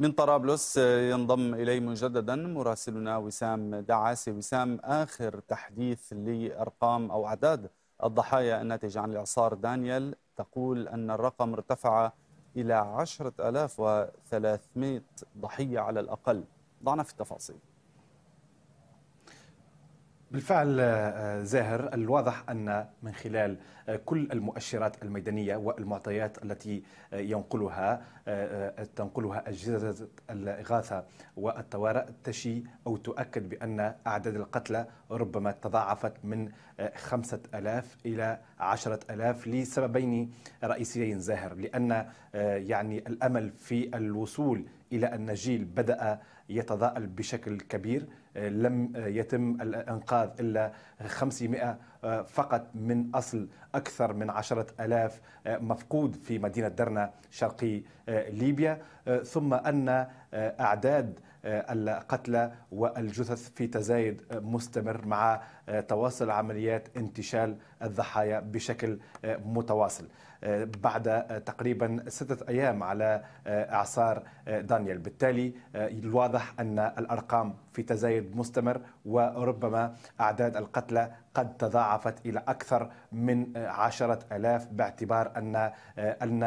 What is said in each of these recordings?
من طرابلس آه، ينضم إلي مجددا مراسلنا وسام دعاسي وسام آخر تحديث لأرقام أو أعداد الضحايا الناتجة عن الإعصار دانيال تقول أن الرقم ارتفع إلى 10300 ضحية على الأقل ضعنا في التفاصيل بالفعل آه، آه، زاهر الواضح ان من خلال آه، كل المؤشرات الميدانيه والمعطيات التي ينقلها تنقلها اجهزه الاغاثه والطوارئ تشي او تؤكد بان اعداد القتلى ربما تضاعفت من 5000 الى عشرة ألاف لسببين رئيسيين زاهر لأن آه، يعني الأمل في الوصول إلى أن جيل بدأ يتضاءل بشكل كبير آه، لم آه، يتم الإنقاذ إلا 500 فقط من أصل أكثر من عشرة ألاف مفقود في مدينة درنا شرقي ليبيا ثم أن أعداد آه، القتلى والجثث في تزايد آه، مستمر مع آه، تواصل عمليات انتشال الضحايا بشكل متواصل بعد تقريبا ستة أيام على إعصار دانيال بالتالي الواضح أن الأرقام في تزايد مستمر وربما أعداد القتلى قد تضاعفت إلى أكثر من عشرة ألاف باعتبار أن أن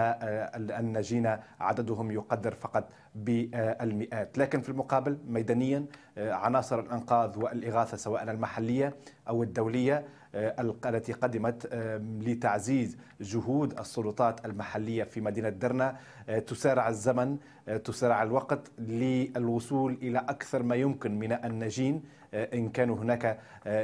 الناجين عددهم يقدر فقط بالمئات لكن في المقابل ميدانيا آه، عناصر الانقاذ والاغاثه سواء المحليه او الدوليه آه، التي قدمت آه، لتعزيز جهود السلطات المحلية في مدينة درنا آه، تسارع الزمن تسارع الوقت للوصول إلى أكثر ما يمكن من الناجين إن كان هناك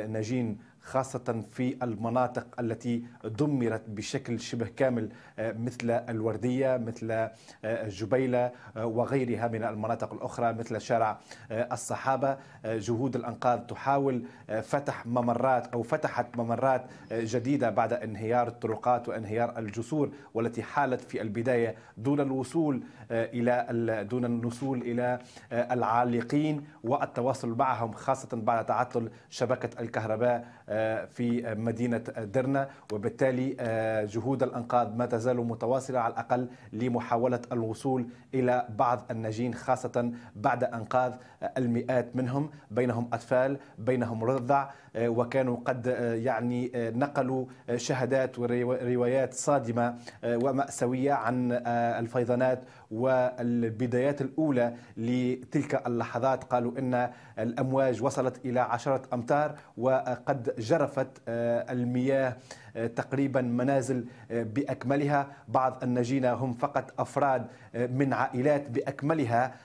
ناجين خاصة في المناطق التي دمرت بشكل شبه كامل مثل الوردية مثل الجبيلة وغيرها من المناطق الأخرى مثل شارع الصحابة جهود الأنقاذ تحاول فتح ممرات أو فتحت ممرات جديدة بعد انهيار الطرقات وانهيار الجسور والتي حالت في البداية دون الوصول آه، إلى دون الوصول إلى آه، العالقين والتواصل معهم خاصة بعد تعطل شبكة الكهرباء آه، في مدينة درنا وبالتالي جهود الأنقاذ ما تزال متواصلة على الأقل لمحاولة الوصول إلى بعض الناجين خاصة بعد أنقاذ المئات منهم بينهم أطفال بينهم رضع وكانوا قد يعني آه، نقلوا آه، شهادات وروايات صادمة آه، ومأساوية عن الفيضانات والبدايات الأولى لتلك اللحظات قالوا أن الأمواج وصلت إلى عشرة أمتار وقد جرفت المياه آه، تقريبا منازل آه، باكملها بعض الناجين هم فقط افراد آه، من عائلات باكملها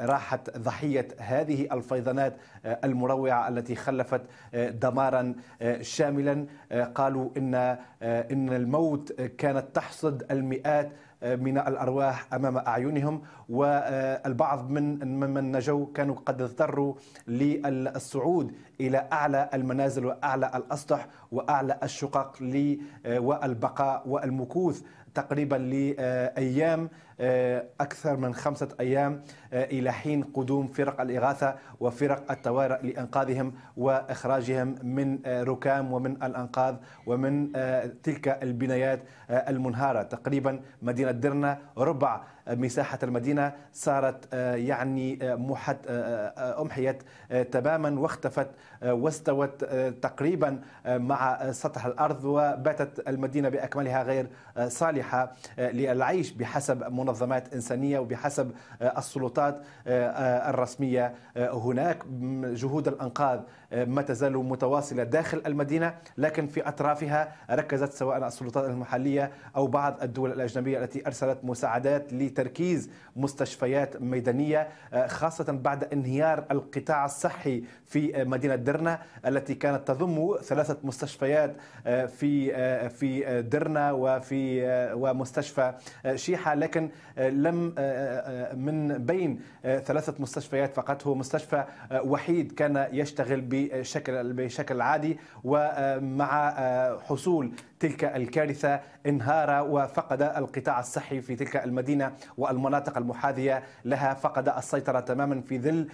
راحت ضحيه هذه الفيضانات المروعه التي خلفت دمارا شاملا قالوا ان ان الموت كانت تحصد المئات من الارواح امام اعينهم والبعض من من نجوا كانوا قد اضطروا للصعود الى اعلى المنازل واعلى الاسطح واعلى الشقق آه، والبقاء والمكوث تقريبا لايام آه، أكثر من خمسة أيام آه، إلى حين قدوم فرق الإغاثة وفرق الطوارئ لإنقاذهم وإخراجهم من آه، ركام ومن الأنقاض ومن تلك البنايات المنهارة تقريبا مدينة درنا ربع مساحة المدينة صارت يعني محت أمحيت تماما واختفت واستوت تقريبا مع سطح الأرض وباتت المدينة بأكملها غير صالحة للعيش بحسب منظمات إنسانية وبحسب آه، السلطات آه، آه، الرسمية هناك جهود الأنقاذ ما تزال متواصلة داخل المدينة لكن في أطرافها ركزت سواء السلطات المحلية أو بعض الدول الأجنبية التي أرسلت مساعدات لتركيز مستشفيات ميدانية خاصة بعد انهيار القطاع الصحي في مدينة درنا التي كانت تضم ثلاثة مستشفيات في في درنا وفي ومستشفى شيحة لكن آه، لم آه، آه، من بين ثلاثة مستشفيات فقط هو مستشفى وحيد كان يشتغل بشكل بشكل عادي ومع حصول تلك الكارثة انهار وفقد القطاع الصحي في تلك المدينة والمناطق المحاذية لها فقد السيطرة تماما في ظل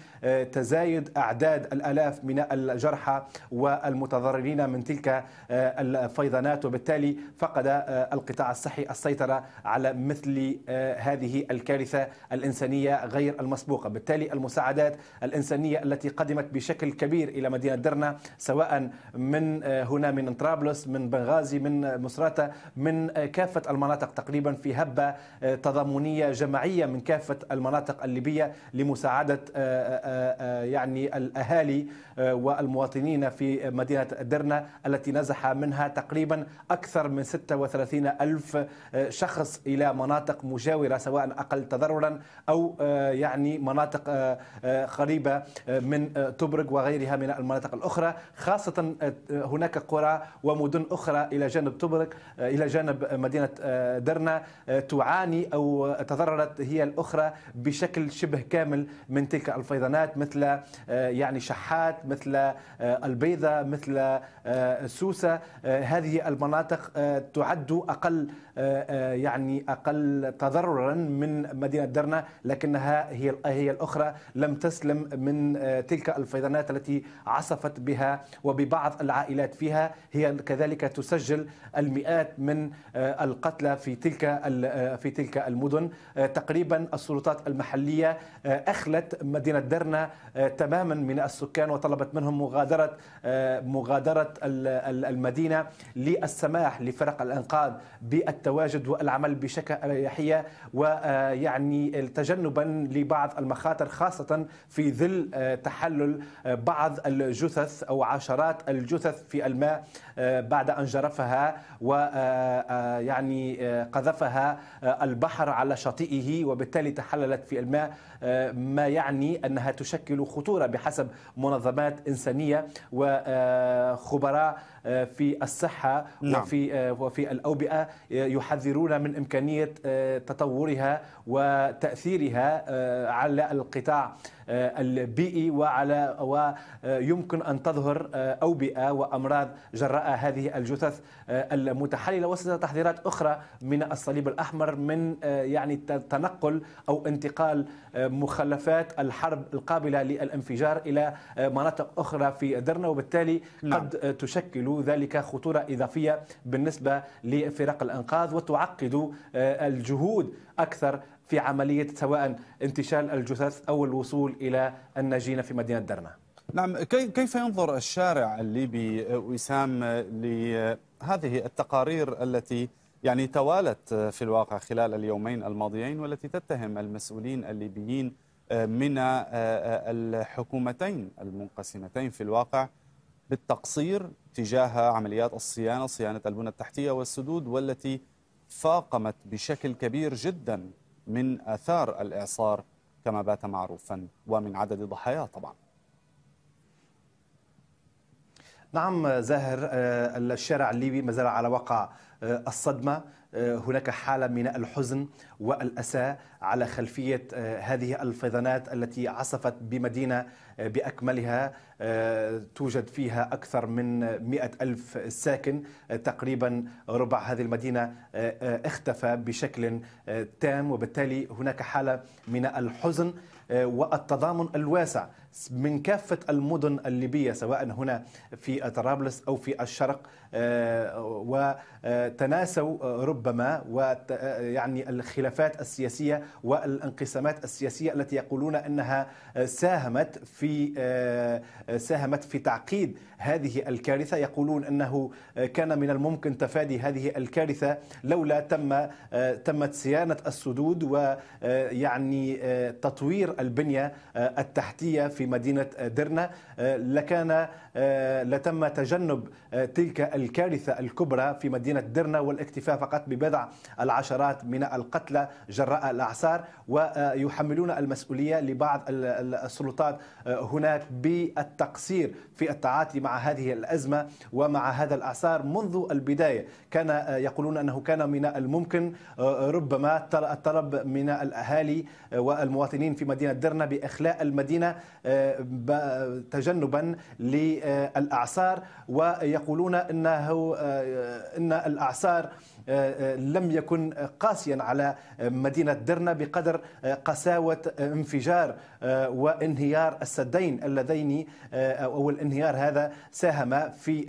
تزايد أعداد الآلاف من الجرحى والمتضررين من تلك الفيضانات وبالتالي فقد القطاع الصحي السيطرة على مثل هذه الكارثه الانسانيه غير المسبوقه، بالتالي المساعدات الانسانيه التي قدمت بشكل كبير الى مدينه درنا سواء من آه، هنا من طرابلس من بنغازي من مصراته من آه، كافه المناطق تقريبا في هبه آه، تضامنيه جماعيه من كافه المناطق الليبيه لمساعده يعني الاهالي والمواطنين في مدينه درنا التي نزح منها تقريبا اكثر من 36 ألف شخص الى مناطق مجاوره مجاورة سواء اقل تضررا او آه، يعني مناطق آه، آه، قريبه من تبرق وغيرها من المناطق الاخرى خاصه هناك قرى ومدن اخرى الى جانب تبرق الى جانب مدينه درنا تعاني او تضررت هي الاخرى بشكل شبه كامل من تلك الفيضانات مثل يعني شحات مثل البيضه مثل سوسه هذه المناطق تعد اقل يعني اقل تضرر تحررا من مدينه درنا لكنها هي هي الاخرى لم تسلم من آه، تلك الفيضانات التي عصفت بها وببعض العائلات فيها هي كذلك تسجل المئات من آه، القتلى في تلك آه، في تلك المدن تقريبا السلطات المحليه اخلت مدينه درنا تماما من السكان وطلبت منهم مغادره مغادره المدينه للسماح لفرق الانقاذ بالتواجد والعمل بشكل اريحيه ويعني تجنبا لبعض المخاطر خاصة في ظل آه، تحلل آه، بعض الجثث أو عشرات الجثث في الماء آه، بعد أن جرفها ويعني قذفها البحر على شاطئه وبالتالي تحللت في الماء آه، ما يعني أنها تشكل خطورة بحسب منظمات إنسانية وخبراء آه، آه، في الصحة نعم. وفي وفي الأوبئة يحذرون من إمكانية تطورها وتأثيرها على القطاع آه، البيئي وعلى ويمكن أن تظهر آه، أوبئة وأمراض جراء هذه الجثث آه، المتحللة وسط تحذيرات أخرى من الصليب الأحمر من يعني تنقل أو انتقال مخلفات الحرب القابلة للانفجار إلى مناطق أخرى في درنا وبالتالي نعم. قد تشكل ذلك خطورة إضافية بالنسبة لفرق الأنقاذ وتعقد الجهود أكثر في عملية سواء انتشال الجثث أو الوصول إلى الناجين في مدينة درنا نعم كيف ينظر الشارع الليبي وسام لهذه التقارير التي يعني توالت في الواقع خلال اليومين الماضيين والتي تتهم المسؤولين الليبيين آه، من آه، آه، الحكومتين المنقسمتين في الواقع بالتقصير تجاه عمليات الصيانة صيانة البنى التحتية والسدود والتي فاقمت بشكل كبير جدا من آثار الإعصار كما بات معروفا ومن عدد ضحاياه طبعاً نعم زاهر آه، الشارع الليبي ما زال على وقع آه، الصدمة آه، هناك حالة من الحزن والأسى على خلفية هذه الفيضانات التي عصفت بمدينة بأكملها توجد فيها أكثر من مئة ألف ساكن تقريبا ربع هذه المدينة اختفى بشكل تام وبالتالي هناك حالة من الحزن والتضامن الواسع من كافة المدن الليبية سواء هنا في طرابلس أو في الشرق آه، وتناسوا ربما يعني الخلافات السياسية والانقسامات السياسية التي يقولون أنها ساهمت في آه، ساهمت في تعقيد هذه الكارثة يقولون أنه كان من الممكن تفادي هذه الكارثة لولا تم آه، تمت صيانة السدود ويعني تطوير البنية التحتية في في مدينة آه، درنا آه، لكان آه، لتم تجنب تلك الكارثة الكبرى في مدينة درنا والاكتفاء فقط ببضع العشرات من القتلى جراء الأعصار ويحملون المسؤولية لبعض السلطات هناك بالتقصير في التعاطي مع هذه الأزمة ومع هذا الأعصار منذ البداية كان يقولون أنه كان من الممكن ربما الطلب من الأهالي والمواطنين في مدينة درنا بإخلاء المدينة تجنبا للاعصار ويقولون انه ان الاعصار لم يكن قاسيا على مدينة درنا بقدر قساوة انفجار وانهيار السدين اللذين أو الانهيار هذا ساهم في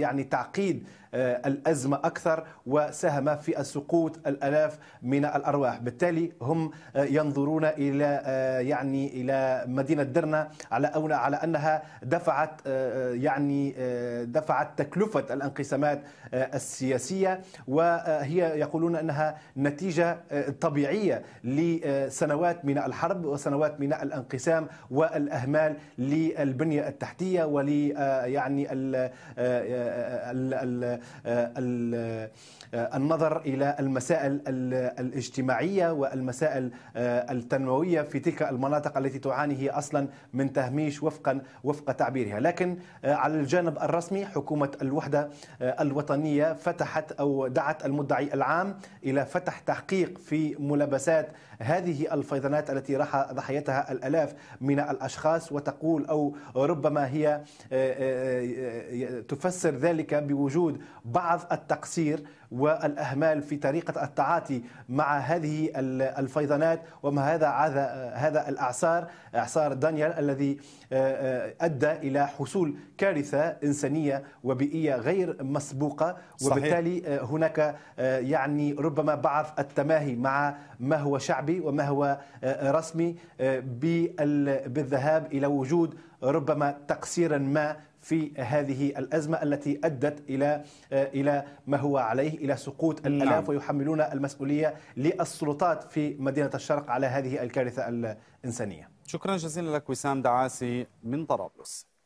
يعني تعقيد آه، الأزمة أكثر وساهم في سقوط الألاف من الأرواح بالتالي هم آه، ينظرون إلى آه، يعني إلى مدينة درنا على على أنها دفعت يعني دفعت تكلفة الانقسامات السياسية وهي يقولون أنها نتيجة طبيعية لسنوات من الحرب وسنوات من الانقسام والأهمال للبنية التحتية ول يعني ال ال ال آه، آه، النظر إلى المسائل الاجتماعية والمسائل آه، التنموية في تلك المناطق التي تعاني هي أصلا من تهميش وفقا وفق تعبيرها لكن على الجانب الرسمي حكومة الوحدة الوطنية فتحت أو دعت المدعي العام إلى فتح تحقيق في ملابسات هذه الفيضانات التي راح ضحيتها الآلاف من الأشخاص وتقول أو ربما هي تفسر ذلك بوجود بعض التقصير والاهمال في طريقه التعاطي مع هذه الفيضانات ومع هذا هذا الاعصار اعصار دانيال الذي آه، آه، ادى الى حصول كارثه انسانيه وبيئيه غير مسبوقه صحيح. وبالتالي آه، هناك يعني ربما بعض التماهي مع ما هو شعبي وما هو رسمي بالذهاب الى وجود ربما تقصيرا ما في هذه الأزمة التي أدت إلى آه، إلى ما هو عليه إلى سقوط نعم. الألاف ويحملون المسؤولية للسلطات في مدينة الشرق على هذه الكارثة الإنسانية شكرا جزيلا لك وسام دعاسي من طرابلس